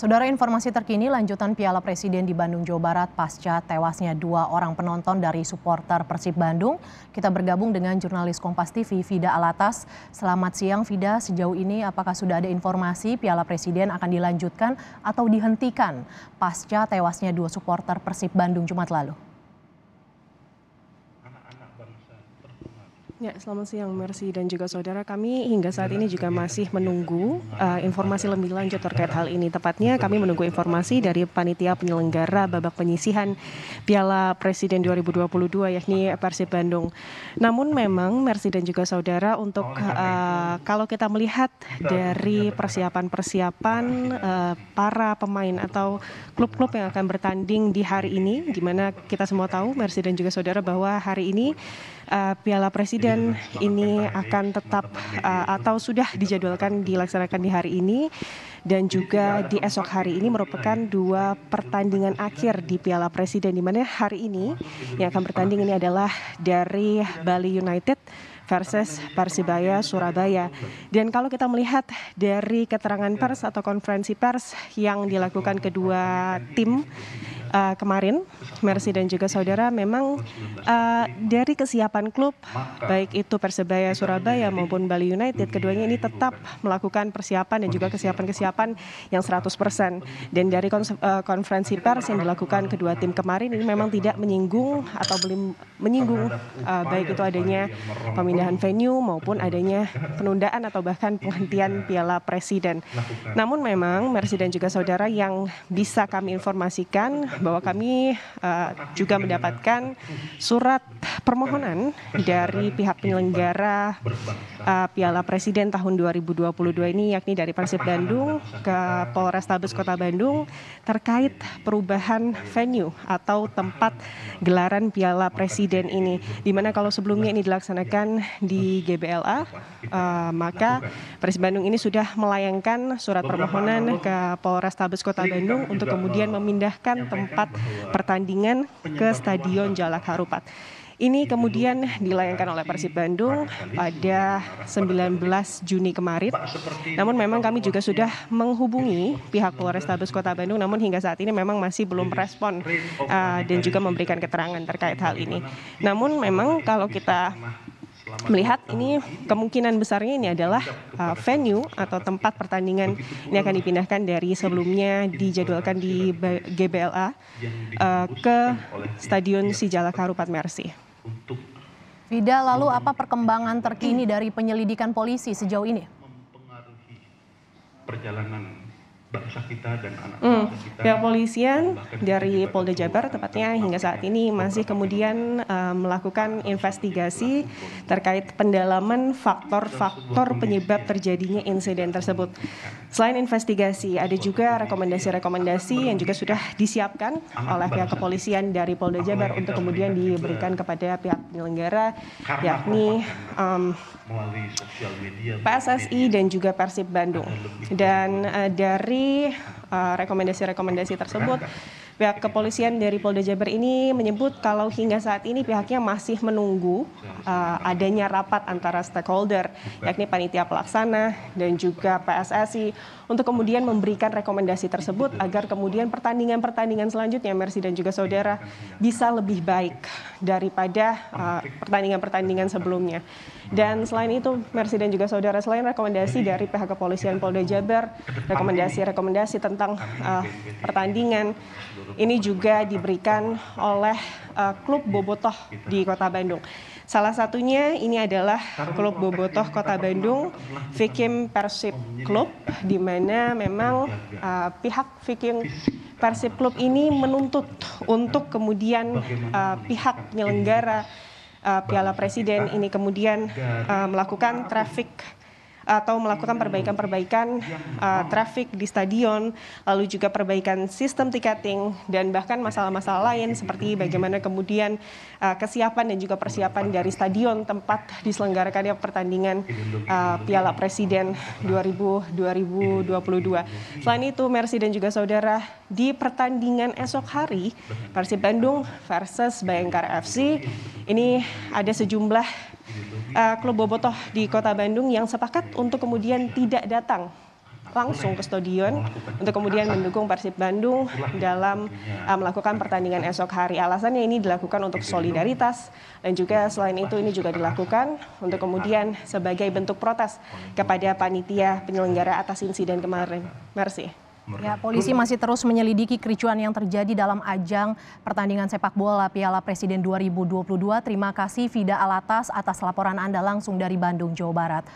Saudara informasi terkini lanjutan Piala Presiden di Bandung, Jawa Barat pasca tewasnya dua orang penonton dari supporter Persib Bandung. Kita bergabung dengan jurnalis Kompas TV, Vida Alatas. Selamat siang Fida. sejauh ini apakah sudah ada informasi Piala Presiden akan dilanjutkan atau dihentikan pasca tewasnya dua supporter Persib Bandung Jumat lalu? Ya, selamat siang Mercy dan juga saudara. Kami hingga saat ini juga masih menunggu uh, informasi lebih lanjut terkait hal ini. Tepatnya kami menunggu informasi dari panitia penyelenggara babak penyisihan Piala Presiden 2022 yakni Persib Bandung. Namun memang Mercy dan juga saudara untuk uh, kalau kita melihat dari persiapan-persiapan uh, para pemain atau klub-klub yang akan bertanding di hari ini di mana kita semua tahu Mercy dan juga saudara bahwa hari ini uh, Piala Presiden Presiden ini akan tetap uh, atau sudah dijadwalkan dilaksanakan di hari ini dan juga iya, di esok hari ini merupakan dua pertandingan akhir di Piala Presiden di mana hari ini yang akan bertanding ini adalah dari Bali United versus Persibaya Surabaya. Dan kalau kita melihat dari keterangan pers atau konferensi pers yang dilakukan kedua tim uh, kemarin Mercy dan juga saudara memang uh, dari kesiapan klub baik itu Persebaya Surabaya maupun Bali United keduanya ini tetap melakukan persiapan dan juga kesiapan-kesiapan yang 100%. Dan dari uh, konferensi pers yang dilakukan kedua tim kemarin ini memang tidak menyinggung atau belum menyinggung uh, baik itu adanya pemindahan venue maupun adanya penundaan atau bahkan penghentian Piala Presiden. Namun memang Mercy dan juga saudara yang bisa kami informasikan bahwa kami uh, juga mendapatkan surat permohonan dari pihak penyelenggara uh, Piala Presiden tahun 2022 ini yakni dari Persib Bandung ke Polres Tabes Kota Bandung terkait perubahan venue atau tempat gelaran Piala Presiden ini di mana kalau sebelumnya ini dilaksanakan di GBLA uh, eh, maka Persib Bandung ini sudah melayangkan surat permohonan ke Polres Tabes Kota Bandung untuk kemudian memindahkan tempat tempat pertandingan ke Stadion Jalak Harupat. Ini kemudian dilayangkan oleh Persib Bandung pada 19 Juni kemarin. Namun memang kami juga sudah menghubungi pihak Polrestabes Kota Bandung, namun hingga saat ini memang masih belum merespon uh, eh, dan juga memberikan keterangan terkait hal ini. Namun memang kalau kita melihat ini kemungkinan besarnya ini adalah uh, venue atau tempat pertandingan ini akan dipindahkan dari sebelumnya dijadwalkan di GBLA uh, ke Stadion Sijalak Harupat Mersi. Vida, lalu apa perkembangan terkini dari penyelidikan polisi sejauh ini? Perjalanan bangsa kita dan anak hmm. kita. Pihak polisian dari Polda Jabar tepatnya hingga saat ini masih kemudian uh, melakukan investigasi terkait pendalaman faktor-faktor penyebab terjadinya insiden tersebut. Selain investigasi, ada juga rekomendasi-rekomendasi yang juga sudah disiapkan oleh pihak kepolisian dari Polda Jabar untuk kemudian diberikan kepada pihak penyelenggara yakni um, PSSI dan juga Persib Bandung. Dan uh, dari eh, dari eh, rekomendasi-rekomendasi uh, tersebut, pihak kepolisian dari Polda Jabar ini menyebut kalau hingga saat ini pihaknya masih menunggu uh, adanya rapat antara stakeholder, yakni panitia pelaksana dan juga PSSI, untuk kemudian memberikan rekomendasi tersebut agar kemudian pertandingan-pertandingan selanjutnya, Mercy dan juga saudara, bisa lebih baik daripada eh, pertandingan-pertandingan uh, pertandingan -pertandingan sebelumnya. Dan selain itu, Mercy dan juga saudara, selain rekomendasi dari pihak kepolisian Polda Jabar, rekomendasi-rekomendasi tentang uh, pertandingan ini juga diberikan oleh uh, klub Bobotoh di Kota Bandung. Salah satunya ini adalah klub Bobotoh Kota Bandung, Vikim Persib Club, di mana memang uh, pihak Vikim Persib Club ini menuntut untuk kemudian uh, pihak penyelenggara uh, Piala Presiden ini kemudian uh, melakukan traffic atau melakukan perbaikan-perbaikan uh, traffic di stadion, lalu juga perbaikan sistem tiketing dan bahkan masalah-masalah lain seperti bagaimana kemudian uh, kesiapan dan juga persiapan dari stadion tempat diselenggarakannya pertandingan uh, Piala Presiden 2000, 2022. Selain itu, Mercy dan juga saudara di pertandingan esok hari Persib Bandung versus Bayangkara FC ini ada sejumlah uh, klub bobotoh di Kota Bandung yang sepakat untuk kemudian tidak datang langsung ke stadion untuk kemudian mendukung Persib Bandung dalam uh, melakukan pertandingan esok hari. Alasannya ini dilakukan untuk solidaritas dan juga selain itu ini juga dilakukan untuk kemudian sebagai bentuk protes kepada panitia penyelenggara atas insiden kemarin. Mersi. Ya, polisi masih terus menyelidiki kericuan yang terjadi dalam ajang pertandingan sepak bola Piala Presiden 2022. Terima kasih Fida Alatas atas laporan Anda langsung dari Bandung, Jawa Barat.